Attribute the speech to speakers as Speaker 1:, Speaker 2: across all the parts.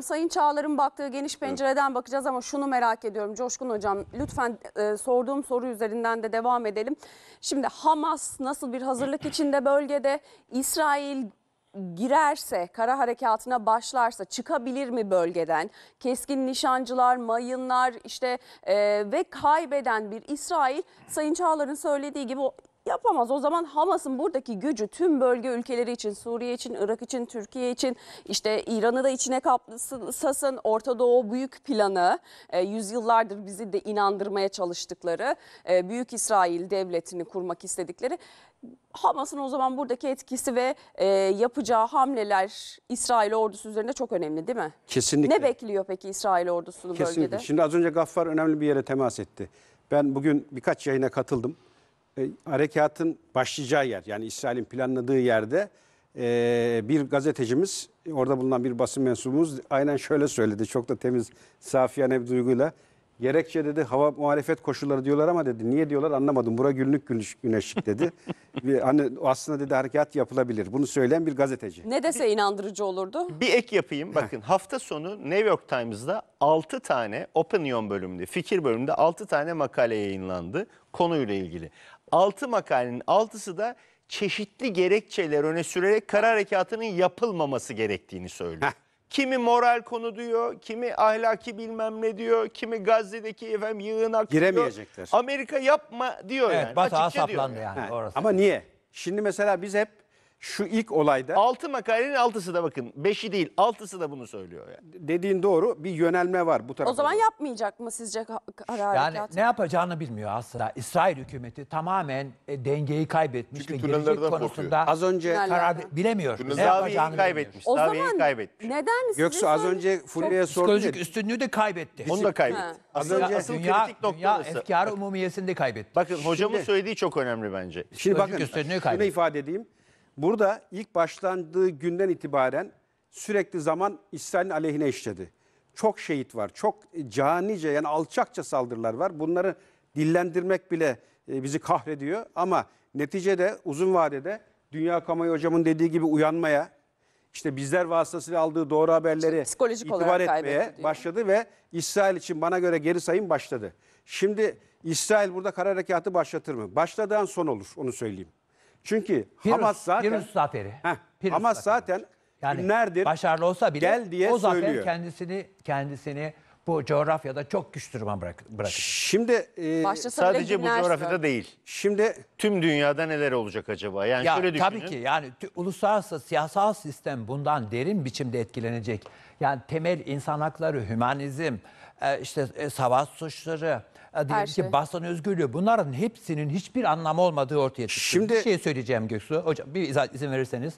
Speaker 1: Sayın Çağlar'ın baktığı geniş pencereden evet. bakacağız ama şunu merak ediyorum Coşkun Hocam. Lütfen e, sorduğum soru üzerinden de devam edelim. Şimdi Hamas nasıl bir hazırlık içinde bölgede? İsrail girerse, kara harekatına başlarsa çıkabilir mi bölgeden? Keskin nişancılar, mayınlar işte e, ve kaybeden bir İsrail Sayın Çağlar'ın söylediği gibi yapamaz. O zaman Hamas'ın buradaki gücü tüm bölge ülkeleri için, Suriye için, Irak için, Türkiye için, işte İran'ı da içine kapsasın, Orta Doğu büyük planı, e, yüzyıllardır bizi de inandırmaya çalıştıkları, e, Büyük İsrail devletini kurmak istedikleri Hamas'ın o zaman buradaki etkisi ve e, yapacağı hamleler İsrail ordusu üzerinde çok önemli değil mi? Kesinlikle. Ne bekliyor peki İsrail ordusunu Kesinlikle. bölgede? Şimdi
Speaker 2: az önce Gaffar önemli bir yere temas etti. Ben bugün birkaç yayına katıldım e, harekatın başlayacağı yer yani İsrail'in planladığı yerde e, bir gazetecimiz orada bulunan bir basın mensubumuz aynen şöyle söyledi çok da temiz safiyane bir duyguyla Gerekçe dedi hava muhalefet koşulları diyorlar ama dedi niye diyorlar anlamadım. Bura günlük güneş, güneşlik dedi. bir, hani aslında dedi harekat yapılabilir. Bunu söyleyen bir gazeteci.
Speaker 1: Ne dese inandırıcı olurdu.
Speaker 3: Bir ek yapayım. Bakın hafta sonu New York Times'da 6 tane opinion bölümünde, fikir bölümünde 6 tane makale yayınlandı konuyla ilgili. 6 makalenin 6'sı da çeşitli gerekçeler öne sürerek karar harekatının yapılmaması gerektiğini söylüyor. Kimi moral konu diyor, kimi ahlaki bilmem ne diyor, kimi Gazze'deki efendim yığınak diyor. Amerika yapma diyor Evet yani. Batı Açıkça diyor. yani. yani. orası. Ama niye? Şimdi mesela biz hep şu ilk olayda Altı makalenin altısı da bakın. Beşi değil altısı da bunu söylüyor. Yani. dediğin doğru bir yönelme var bu
Speaker 2: tarafa.
Speaker 1: O zaman yapmayacak mı sizce kararı? Yani harekat?
Speaker 4: ne yapacağını bilmiyor aslında. İsrail hükümeti tamamen e, dengeyi kaybetmiş Çünkü ve gelecek konusunda Az önce karar bilemiyor. Ne yapacağını kaybetmiş. kaybetmiş. O Zaviye'yi zaman kaybetmiş. neden sizin az önce Fulya sordu. Psikolojik ya, üstünlüğü de kaybetti. Onu da Ha. kaybetti. Az önce- asıl dünya, kritik nokta dünya orası. efkarı umumiyesinde kaybetti. Bakın hocamın söylediği çok önemli bence. Şimdi bakın üstünlüğü şunu ifade edeyim.
Speaker 2: Burada ilk başlandığı günden itibaren sürekli zaman İsrail'in aleyhine işledi. Çok şehit var, çok canice yani alçakça saldırılar var. Bunları dillendirmek bile e, bizi kahrediyor ama neticede uzun vadede Dünya Kamayı hocamın dediği gibi uyanmaya, işte bizler vasıtasıyla aldığı doğru haberleri psikolojik itibar etmeye başladı ve İsrail için bana göre geri sayım başladı. Şimdi İsrail burada kara harekatı başlatır mı? Başladan son olur onu söyleyeyim. Çünkü Pirus, Hamas zaten Pirus
Speaker 4: zaferi. Heh, Pirus Hamas zaferi. zaten
Speaker 2: yani günlerdir başarılı olsa bile gel diye o zafer söylüyor.
Speaker 4: kendisini kendisini bu coğrafyada çok güç duruma bırak, bırakacak. Şimdi e, sadece bu bile coğrafyada sürer.
Speaker 3: değil. Şimdi Tüm dünyada neler olacak acaba? Yani Ya şöyle düşünün. tabii ki
Speaker 4: yani uluslararası siyasal sistem bundan derin biçimde etkilenecek. Yani temel insan hakları, hümanizm, e, işte e, savaş suçları, e, diyelim Her ki şey. basın özgürlüğü bunların hepsinin hiçbir anlamı olmadığı ortaya çıktı. Şimdi- bir şey söyleyeceğim Göksu. Hocam bir izin verirseniz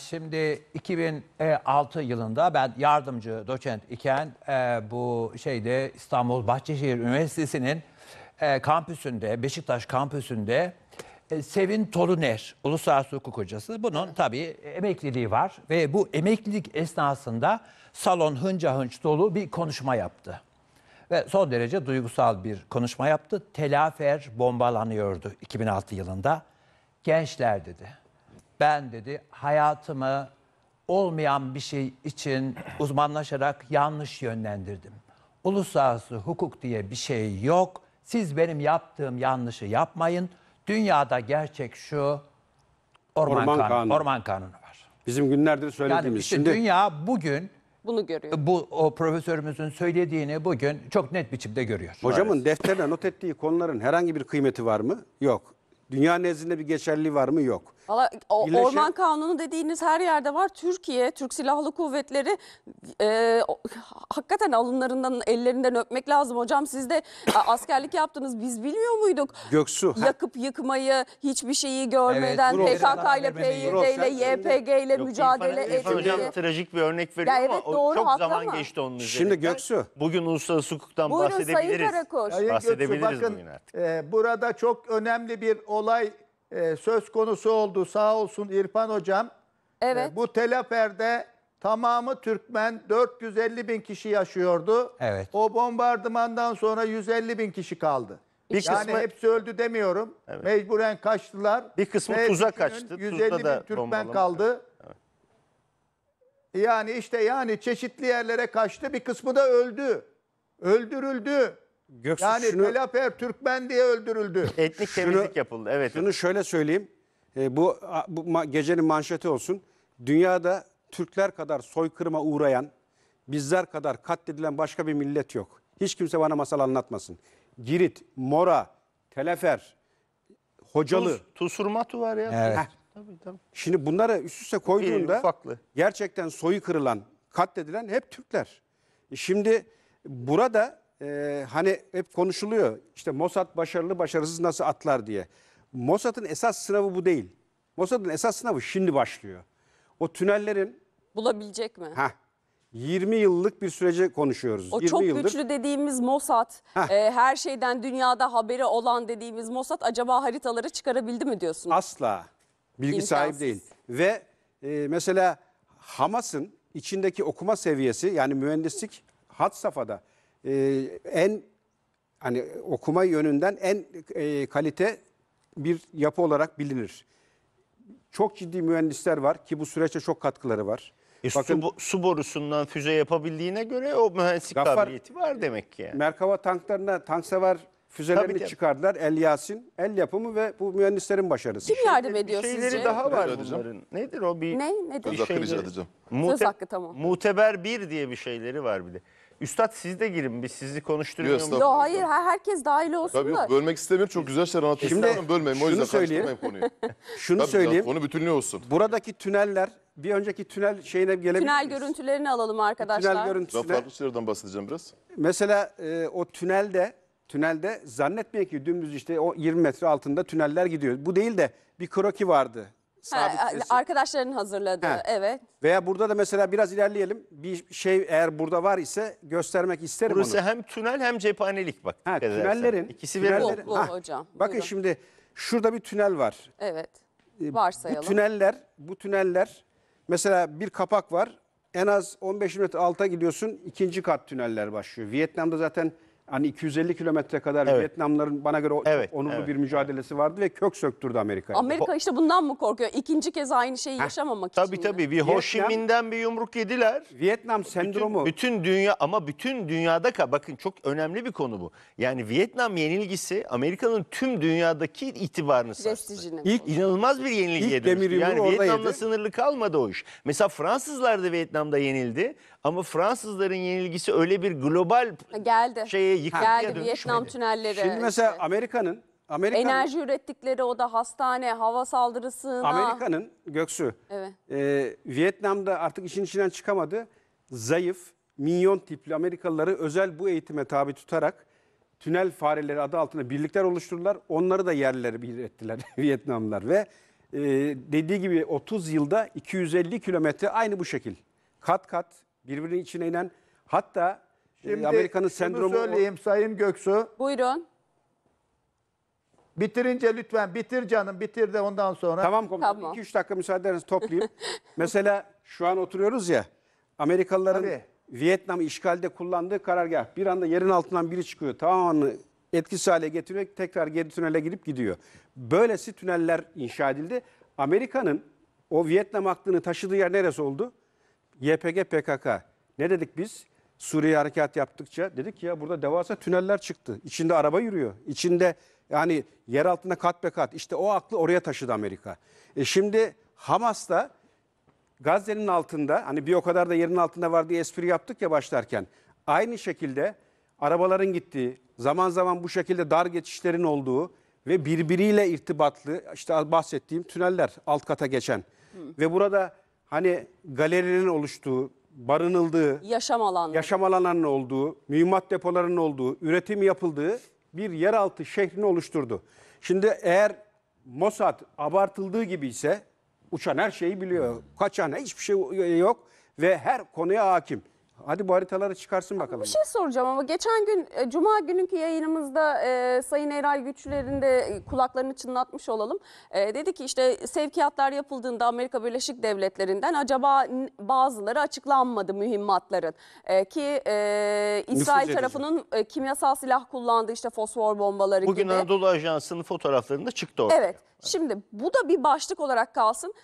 Speaker 4: şimdi 2006 e, yılında ben yardımcı doçent iken e, bu şeyde İstanbul Bahçeşehir Üniversitesi'nin e, kampüsünde, Beşiktaş kampüsünde Sevin Toluner uluslararası hukuk hocası. Bunun tabii emekliliği var ve bu emeklilik esnasında salon hınca hınç dolu bir konuşma yaptı. Ve son derece duygusal bir konuşma yaptı. Telafer bombalanıyordu 2006 yılında. Gençler dedi ben dedi hayatımı olmayan bir şey için uzmanlaşarak yanlış yönlendirdim. Uluslararası hukuk diye bir şey yok. Siz benim yaptığım yanlışı yapmayın. Dünyada gerçek şu orman, Orman kanunu, kanunu. orman
Speaker 2: kanunu var. Bizim günlerdir söylediğimiz. Yani işte Şimdi dünya
Speaker 4: bugün Bunu görüyor. bu o profesörümüzün söylediğini bugün çok net biçimde görüyor. hocamın defterine not
Speaker 2: ettiği konuların herhangi bir kıymeti var mı? Yok. Dünya nezdinde bir geçerliliği var mı? Yok.
Speaker 1: Valla orman kanunu dediğiniz her yerde var. Türkiye, Türk Silahlı Kuvvetleri e, hakikaten alınlarından, ellerinden öpmek lazım. Hocam siz de askerlik yaptınız. Biz bilmiyor muyduk? Göksu. ha, Yakıp yıkmayı, hiçbir şeyi görmeden Dur PKK ile, PYD ile, YPG ile mücadele İrfan
Speaker 3: trajik bir örnek veriyor Ya evet, o doğru, çok zaman ama. geçti onun üzerinden. Şimdi Göksu. Bugün uluslararası hukuktan Buyurun bahsedebiliriz. Karakoç. Sayın Göksu, Bahsedebiliriz bakın, bugün artık. e, burada çok önemli bir olay e, söz konusu oldu. Sağ olsun İrfan Hocam. Ee, evet. E, bu teleferde tamamı Türkmen 450 bin kişi yaşıyordu. Evet. O bombardımandan sonra 150 bin kişi kaldı. Bir yani kısmı- hepsi öldü demiyorum. Evet. Mecburen kaçtılar. Bir kısmı Ve tuza kaçtı. 150 Tuzda da bin Türkmen bombalama- kaldı. Yani işte yani çeşitli yerlere kaçtı. Bir kısmı da öldü. Öldürüldü. Göksu Yani şunu, Pelaper Türkmen diye öldürüldü. Etnik şunu, temizlik
Speaker 2: yapıldı. Evet. Şunu şöyle söyleyeyim. E, bu bu ma, gecenin manşeti olsun. Dünyada Türkler kadar soykırıma uğrayan, bizler kadar katledilen başka bir millet yok. Hiç kimse bana masal anlatmasın. Girit, Mora, Telefer, Hocalı. Tuz,
Speaker 3: Tusurmatu var ya. Evet. Tabii, tabii.
Speaker 2: Şimdi bunları üst üste koyduğunda ufaklı. gerçekten soyu kırılan, katledilen hep Türkler. E, şimdi burada e, hani hep konuşuluyor işte Mossad başarılı başarısız nasıl atlar diye. Mossad'ın esas sınavı bu değil. Mossad'ın esas sınavı şimdi başlıyor. O tünellerin...
Speaker 1: Bulabilecek mi?
Speaker 2: Heh, 20 yıllık bir sürece konuşuyoruz. O 20 çok yıldır. güçlü
Speaker 1: dediğimiz Mossad, e, her şeyden dünyada haberi olan dediğimiz Mossad acaba haritaları çıkarabildi mi diyorsunuz?
Speaker 2: Asla. Bilgi İmkansız. sahibi değil. Ve e, mesela Hamas'ın içindeki okuma seviyesi yani mühendislik hat safhada ee, en hani okuma yönünden en e, kalite bir yapı olarak bilinir. Çok ciddi mühendisler var ki bu süreçte çok katkıları var. E, Bakın, su,
Speaker 3: su borusundan füze
Speaker 2: yapabildiğine göre o mühendislik Gaffar, kabiliyeti var demek ki. Yani. Merkava tanklarına tanksever füzelerini Tabii çıkardılar. El Yasin, el yapımı ve bu mühendislerin başarısı.
Speaker 1: Kim yardım bir ediyor şeyleri sizce? daha var Söz bunların. Nedir o bir? Ne? Nedir? Söz hakkı rica edeceğim. Söz hakkı tamam.
Speaker 3: Muteber bir diye bir şeyleri var bir de. Üstad siz de girin biz sizi konuşturuyoruz. Yok, Yok hayır
Speaker 1: her- herkes dahil olsun Tabii da. yok
Speaker 3: bölmek istemiyorum çok güzel şeyler anlatıyorsun. Şimdi Şimdi o şunu yüzden söyleyeyim. konuyu. Şunu Tabii söyleyeyim. Konu
Speaker 2: bütünlüğü olsun. Buradaki tüneller bir önceki tünel şeyine gelebilir Tünel
Speaker 1: görüntülerini alalım arkadaşlar. Tünel Ben görüntüsüne. farklı
Speaker 2: şeylerden bahsedeceğim biraz. Mesela e, o tünelde tünelde zannetmeyin ki dümdüz işte o 20 metre altında tüneller gidiyor. Bu değil de bir kroki vardı sabit Ha,
Speaker 1: arkadaşların hazırladığı. Ha. Evet.
Speaker 2: Veya burada da mesela biraz ilerleyelim. Bir şey eğer burada var ise göstermek isterim Burası onu. hem tünel hem cephanelik bak. Ha, tünellerin, İkisi bir tünellerin- Bu, bu hocam, Bakın buyurun. şimdi şurada bir tünel var.
Speaker 1: Evet. E, Varsayalım. Bu tüneller,
Speaker 2: bu tüneller mesela bir kapak var. En az 15 metre alta gidiyorsun ikinci kat tüneller başlıyor. Vietnam'da zaten Hani 250 kilometre kadar Evet. Vietnamların bana göre Evet, onurlu evet. bir mücadelesi vardı ve kök söktürdü Amerika'ya. Amerika
Speaker 1: işte bundan mı korkuyor? İkinci kez aynı şeyi yaşamamak için. Tabii mi? tabii bir Ho
Speaker 3: Minh'den bir yumruk yediler. Vietnam sendromu Bütün, bütün dünya ama bütün dünyada ka bakın çok önemli bir konu bu. Yani Vietnam yenilgisi Amerika'nın tüm dünyadaki itibarını sarstı. İlk inanılmaz bir yenilgi ilk yedi. demir Yani orada Vietnam'la sınırlı kalmadı o iş. Mesela Fransızlar da Vietnam'da yenildi ama Fransızların yenilgisi öyle bir global
Speaker 1: Geldi. şeye yıkıntıya Geldi dönüşmedi. Vietnam tünelleri. Şimdi mesela
Speaker 2: işte. Amerika'nın Amerika'nın Enerji
Speaker 1: ürettikleri o da hastane, hava saldırısına. Amerika'nın
Speaker 2: Göksu Evet. e, Vietnam'da artık işin içinden çıkamadı. Zayıf, minyon tipli Amerikalıları özel bu eğitime tabi tutarak tünel fareleri adı altında birlikler oluşturdular. Onları da yerlere bir ettiler Vietnamlılar ve e, dediği gibi 30 yılda 250 kilometre aynı bu şekil. Kat kat birbirinin içine inen hatta e, Şimdi Amerika'nın sendromu... söyleyeyim
Speaker 3: Sayın Göksu. Buyurun. Bitirince lütfen bitir canım bitir de ondan sonra. Tamam komutanım 2-3 Tamam.
Speaker 2: dakika müsaadeniz toplayayım. Mesela şu an oturuyoruz ya Amerikalıların Vietnam işgalde kullandığı karargah. Bir anda yerin altından biri çıkıyor tamamını etkisiz hale getiriyor tekrar geri tünele girip gidiyor. Böylesi tüneller inşa edildi. Amerika'nın o Vietnam aklını taşıdığı yer neresi oldu? YPG PKK ne dedik biz? Suriye harekat yaptıkça dedik ki ya burada devasa tüneller çıktı. İçinde araba yürüyor. İçinde yani yer altında kat be kat. İşte o aklı oraya taşıdı Amerika. E şimdi Hamas da Gazze'nin altında hani bir o kadar da yerin altında var diye espri yaptık ya başlarken. Aynı şekilde arabaların gittiği, zaman zaman bu şekilde dar geçişlerin olduğu ve birbiriyle irtibatlı işte bahsettiğim tüneller alt kata geçen. Hı. Ve burada hani galerilerin oluştuğu, barınıldığı, yaşam alanı. yaşam alanlarının olduğu, mühimmat depolarının olduğu, üretim yapıldığı bir yeraltı şehrini oluşturdu. Şimdi eğer Mossad abartıldığı gibi ise uçan her şeyi biliyor. Kaçan hiçbir şey yok ve her konuya hakim. Hadi bu haritaları çıkarsın bakalım. Bir şey
Speaker 1: soracağım ama geçen gün e, Cuma gününkü yayınımızda e, Sayın Eray Güçler'in de kulaklarını çınlatmış olalım. E, dedi ki işte sevkiyatlar yapıldığında Amerika Birleşik Devletleri'nden acaba bazıları açıklanmadı mühimmatların. E, ki e, İsrail tarafının e, kimyasal silah kullandığı işte fosfor bombaları Bugün gibi. Bugün Anadolu
Speaker 3: Ajansı'nın fotoğraflarında çıktı ortaya. Evet.
Speaker 1: Şimdi bu da bir başlık olarak kalsın.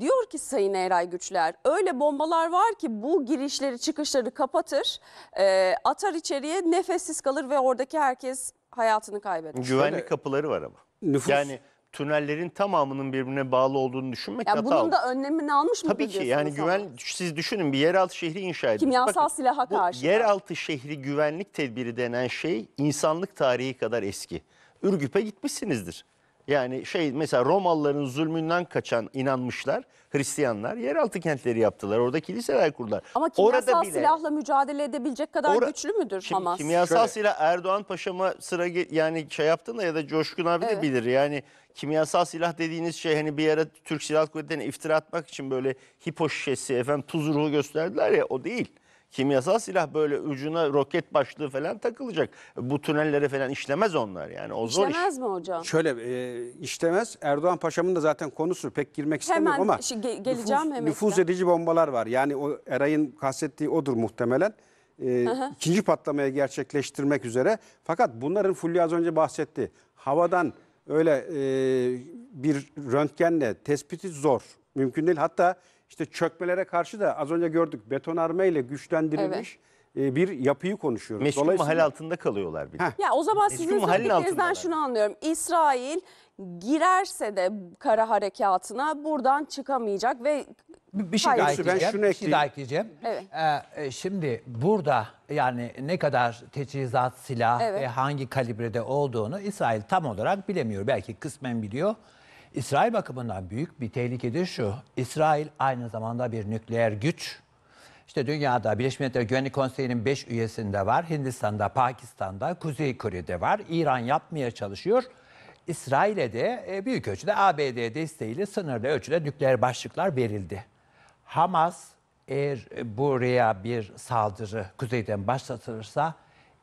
Speaker 1: Diyor ki Sayın Eray Güçler öyle bombalar var ki bu girişleri çıkışları kapatır e, atar içeriye nefessiz kalır ve oradaki herkes hayatını kaybeder. Güvenlik
Speaker 3: kapıları var ama. Nüfus. Yani tünellerin tamamının birbirine bağlı olduğunu düşünmek yani hata Bunun da
Speaker 1: önlemini almış mı? Tabii ki yani güven
Speaker 3: siz düşünün bir yeraltı şehri inşa ediyoruz. Kimyasal Bakın, silaha karşı. Yeraltı şehri güvenlik tedbiri denen şey insanlık tarihi kadar eski. Ürgüp'e gitmişsinizdir. Yani şey mesela Romalıların zulmünden kaçan inanmışlar Hristiyanlar yeraltı kentleri yaptılar. Orada kiliseler kurdular. Ama kimyasal Orada bile, silahla
Speaker 1: mücadele edebilecek kadar Or güçlü müdür kim, Hamas? Kimyasal Şöyle.
Speaker 3: silah Erdoğan Paşa'ma sıra yani şey yaptın da ya da Coşkun abi evet. de bilir. Yani kimyasal silah dediğiniz şey hani bir ara Türk Silahlı Kuvvetleri'ne iftira atmak için böyle hipo şişesi efendim tuz ruhu gösterdiler ya o değil kimyasal silah böyle ucuna roket başlığı falan takılacak. Bu tünellere falan işlemez onlar yani. O
Speaker 2: zor iş.
Speaker 1: mi hocam?
Speaker 3: Şöyle e, işlemez. Erdoğan Paşa'mın da zaten konusu pek girmek
Speaker 2: istemiyorum ama şi- şey,
Speaker 1: ge- geleceğim nüfuz, nüfuz
Speaker 2: edici bombalar var. Yani o Eray'ın kastettiği odur muhtemelen. E, ikinci patlamayı gerçekleştirmek üzere. Fakat bunların Fulya az önce bahsetti. Havadan öyle e, bir röntgenle tespiti zor. Mümkün değil. Hatta işte çökmelere karşı da az önce gördük betonarme ile güçlendirilmiş
Speaker 3: e, bir yapıyı konuşuyoruz. Meşgul Dolayısıyla- mahal altında kalıyorlar bir de. Ya o zaman sizin
Speaker 1: mahallenin şunu anlıyorum. İsrail girerse de kara harekatına buradan çıkamayacak ve Bir, bir şey daha ben ekleyeceğim. şunu bir şey daha ekleyeceğim. Evet.
Speaker 4: Ee, e, şimdi burada yani ne kadar teçhizat, silah Evet. ve hangi kalibrede olduğunu İsrail tam olarak bilemiyor. Belki kısmen biliyor. İsrail bakımından büyük bir tehlikedir şu. İsrail aynı zamanda bir nükleer güç. İşte dünyada Birleşmiş Milletler Güvenlik Konseyi'nin 5 üyesinde var. Hindistan'da, Pakistan'da, Kuzey Kore'de var. İran yapmaya çalışıyor. İsrail'e de e, büyük ölçüde ABD desteğiyle sınırlı ölçüde nükleer başlıklar verildi. Hamas eğer buraya bir saldırı kuzeyden başlatılırsa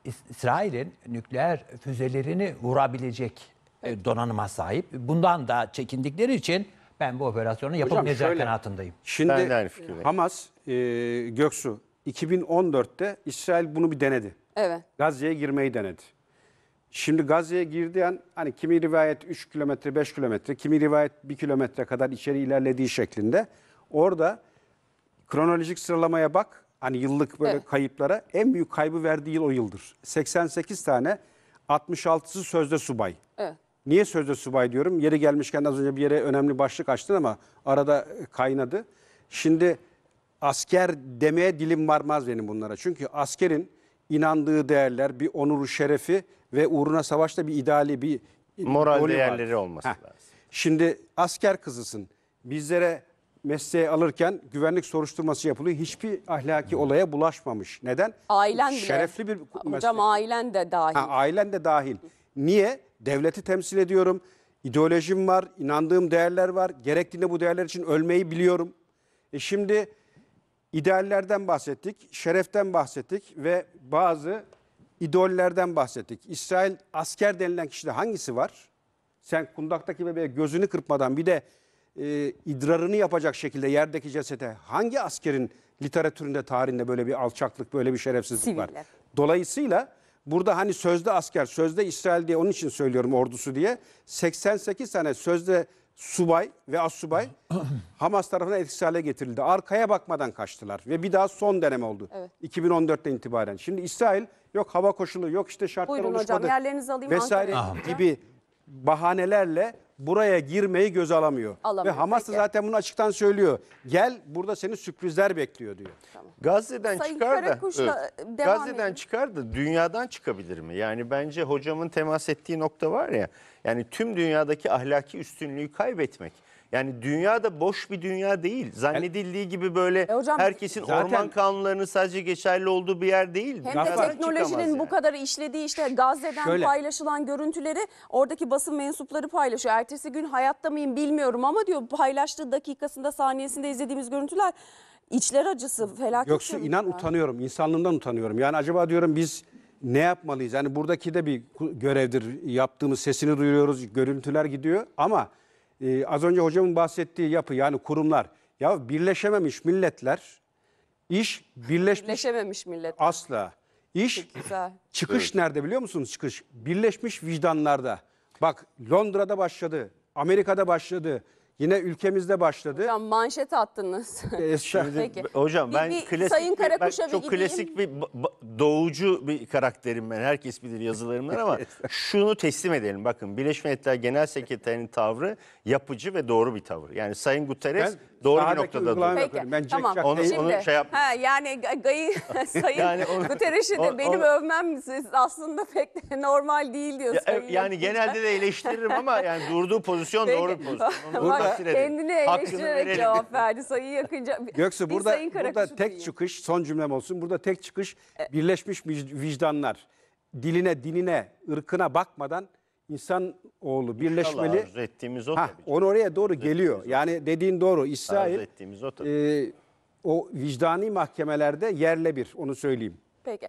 Speaker 4: İsrail'in nükleer füzelerini vurabilecek e, donanıma sahip. Bundan da çekindikleri için ben bu operasyonu yapamayacak şöyle, kanaatindeyim. Şimdi Ben de aynı fikirdeyim.
Speaker 2: Hamas, e, Göksu 2014'te İsrail bunu bir denedi. Evet. Gazze'ye girmeyi denedi. Şimdi Gazze'ye girdiği hani kimi rivayet 3 kilometre 5 kilometre kimi rivayet 1 kilometre kadar içeri ilerlediği şeklinde orada kronolojik sıralamaya bak hani yıllık böyle Evet. kayıplara en büyük kaybı verdiği yıl o yıldır. 88 tane 66'sı sözde subay. Evet. Niye sözde subay diyorum? Yeri gelmişken az önce bir yere önemli başlık açtın ama arada kaynadı. Şimdi asker demeye dilim varmaz benim bunlara. Çünkü askerin inandığı değerler, bir onuru şerefi ve uğruna savaşta bir ideali, bir moral değerleri var. olması Heh. lazım. Şimdi asker kızısın. Bizlere mesleği alırken güvenlik soruşturması yapılıyor. Hiçbir ahlaki hmm. olaya bulaşmamış. Neden? Ailen bile. bir meslek. Hocam
Speaker 1: ailen de dahil. Ha,
Speaker 2: ailen de dahil. Niye? devleti temsil ediyorum. İdeolojim var, inandığım değerler var. Gerektiğinde bu değerler için ölmeyi biliyorum. E şimdi ideallerden bahsettik, şereften bahsettik ve bazı idollerden bahsettik. İsrail asker denilen kişide hangisi var? Sen kundaktaki bebeğe gözünü kırpmadan bir de e, idrarını yapacak şekilde yerdeki cesete hangi askerin literatüründe, tarihinde böyle bir alçaklık, böyle bir şerefsizlik Siviller. var? Dolayısıyla burada hani sözde asker, sözde İsrail diye onun için söylüyorum ordusu diye 88 tane sözde subay ve assubay Hamas tarafına etkisiz hale getirildi. Arkaya bakmadan kaçtılar ve bir daha son deneme oldu. Evet. 2014'ten itibaren. Şimdi İsrail yok hava koşulu, yok işte şartlar Buyurun oluşmadı. Buyurun hocam yerlerinizi alayım. Vesaire Ankara'ya. gibi bahanelerle buraya girmeyi göz alamıyor. Alamıyor, Ve Hamas da zaten bunu
Speaker 3: açıktan söylüyor. Gel burada seni sürprizler bekliyor diyor. Gazze'den Sayın çıkar da Karakuş'la Gazze'den edin. çıkar da dünyadan çıkabilir mi? Yani bence hocamın temas ettiği nokta var ya. Yani tüm dünyadaki ahlaki üstünlüğü kaybetmek yani dünya da boş bir dünya değil. Zannedildiği gibi böyle E hocam, herkesin orman kanunlarının sadece geçerli olduğu bir yer değil. Hem de teknolojinin bu
Speaker 1: kadar işlediği işte Gazze'den Şöyle. paylaşılan görüntüleri oradaki basın mensupları paylaşıyor. Ertesi gün hayatta mıyım bilmiyorum ama diyor paylaştığı dakikasında saniyesinde izlediğimiz görüntüler içler acısı felaket. Yoksa görüntüler. inan
Speaker 2: utanıyorum. insanlığımdan utanıyorum. Yani acaba diyorum biz ne yapmalıyız? Yani buradaki de bir görevdir. Yaptığımız sesini duyuyoruz. Görüntüler gidiyor ama e, az önce hocamın bahsettiği yapı yani kurumlar. Ya birleşememiş milletler, iş birleşmiş Birleşememiş millet. asla. iş Güzel. çıkış nerede biliyor musunuz çıkış? Birleşmiş vicdanlarda. Bak Londra'da başladı, Amerika'da başladı, Yine ülkemizde başladı.
Speaker 1: Hocam manşet attınız. E, şimdi, Peki. Hocam ben bir, bir, klasik, Sayın Karakuş'a ben çok gideyim. klasik bir
Speaker 3: doğucu bir karakterim ben. Herkes bilir yazılarımdan ama şunu teslim edelim. Bakın Birleşmiş Milletler Genel Sekreterinin tavrı yapıcı ve doğru bir tavır. Yani Sayın Guterres ben, Doğru bir noktada uygulama Peki, Ben tamam. Jack Onu- değilim. onu şey yap- Ha,
Speaker 1: yani Gay'ı Sayın Yani onu- Guterres'i de o- benim onu- övmem siz aslında pek de normal değil diyor. Ya, e, yani genelde
Speaker 3: de eleştiririm ama yani durduğu pozisyon
Speaker 2: Peki. doğru bir pozisyon. Onu Bak, kendini Hakkını eleştirerek cevap
Speaker 1: verdi Sayın Yakınca. Göksu burada, burada tek
Speaker 2: duyayım. çıkış son cümlem olsun. Burada tek çıkış e- birleşmiş vicdanlar diline, dinine, ırkına bakmadan insan oğlu birleşmeli. İnşallah
Speaker 3: ettiğimiz o tabii.
Speaker 2: Onu oraya doğru Arzu geliyor. Yani dediğin doğru. İsrail ettiğimiz o tabii. e, o vicdani mahkemelerde yerle bir onu söyleyeyim.
Speaker 1: Peki.